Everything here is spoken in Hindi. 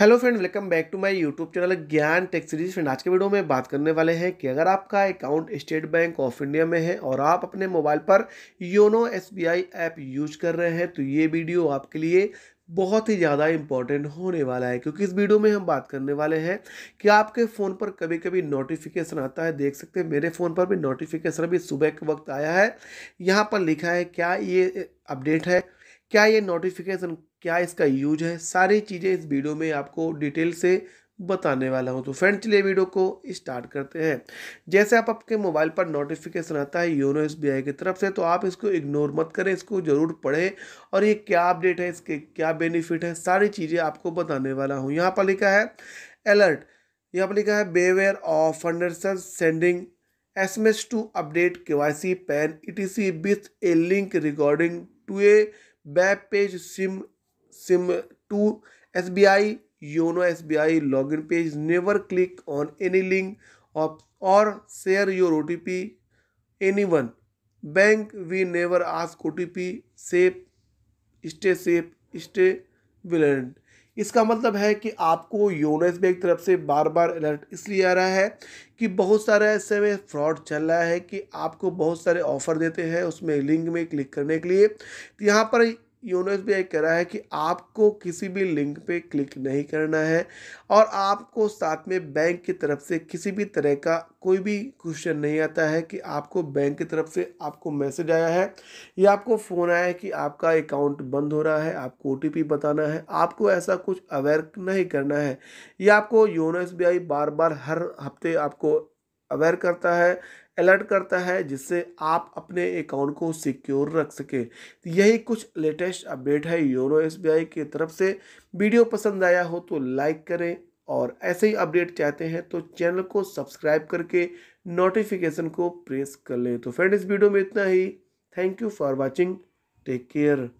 hello friend welcome back to my YouTube channel Gyan tech series friend आज के वीडियो में बात करने वाले हैं कि अगर आपका account State Bank of India में है और आप अपने मोबाइल पर योनो एसबीआई ऐप यूज कर रहे हैं तो ये वीडियो आपके लिए बहुत ही ज़्यादा इम्पॉर्टेंट होने वाला है क्योंकि इस वीडियो में हम बात करने वाले हैं कि आपके फ़ोन पर कभी कभी नोटिफिकेशन आता है देख सकते हैं मेरे फ़ोन पर भी नोटिफिकेशन अभी सुबह के वक्त आया है यहाँ पर लिखा है क्या ये अपडेट है क्या ये नोटिफिकेशन क्या इसका यूज है सारी चीज़ें इस वीडियो में आपको डिटेल से बताने वाला हूँ तो फ्रेंड चलिए वीडियो को स्टार्ट करते हैं जैसे आप आपके मोबाइल पर नोटिफिकेशन आता है योनो एस की तरफ से तो आप इसको इग्नोर मत करें इसको ज़रूर पढ़ें और ये क्या अपडेट है इसके क्या बेनिफिट है सारी चीज़ें आपको बताने वाला हूँ यहाँ पर लिखा है अलर्ट यहाँ पर लिखा है beware of Anderson sending S M S to update K Y C PAN E T C with a link recording to a web page similar to S B I YONO S B I log in page never click on any link और share your O T P any one bank we never ask O T P safe stay safe stay vigilant इसका मतलब है कि आपको एस बैंक तरफ से बार बार अलर्ट इसलिए आ रहा है कि बहुत सारे ऐसे में फ्रॉड चल रहा है कि आपको बहुत सारे ऑफ़र देते हैं उसमें लिंक में क्लिक करने के लिए तो यहाँ पर योनो एस कह रहा है कि आपको किसी भी लिंक पे क्लिक नहीं करना है और आपको साथ में बैंक की तरफ से किसी भी तरह का कोई भी क्वेश्चन नहीं आता है कि आपको बैंक की तरफ से आपको मैसेज आया है या आपको फ़ोन आया है कि आपका अकाउंट बंद हो रहा है आपको ओ बताना है आपको ऐसा कुछ अवेयर नहीं करना है या आपको योनो एस बार बार हर हफ्ते आपको अवेयर करता है अलर्ट करता है जिससे आप अपने अकाउंट को सिक्योर रख सकें तो यही कुछ लेटेस्ट अपडेट है योनो एस की तरफ से वीडियो पसंद आया हो तो लाइक करें और ऐसे ही अपडेट चाहते हैं तो चैनल को सब्सक्राइब करके नोटिफिकेशन को प्रेस कर लें तो फ्रेंड इस वीडियो में इतना ही thank you for watching take care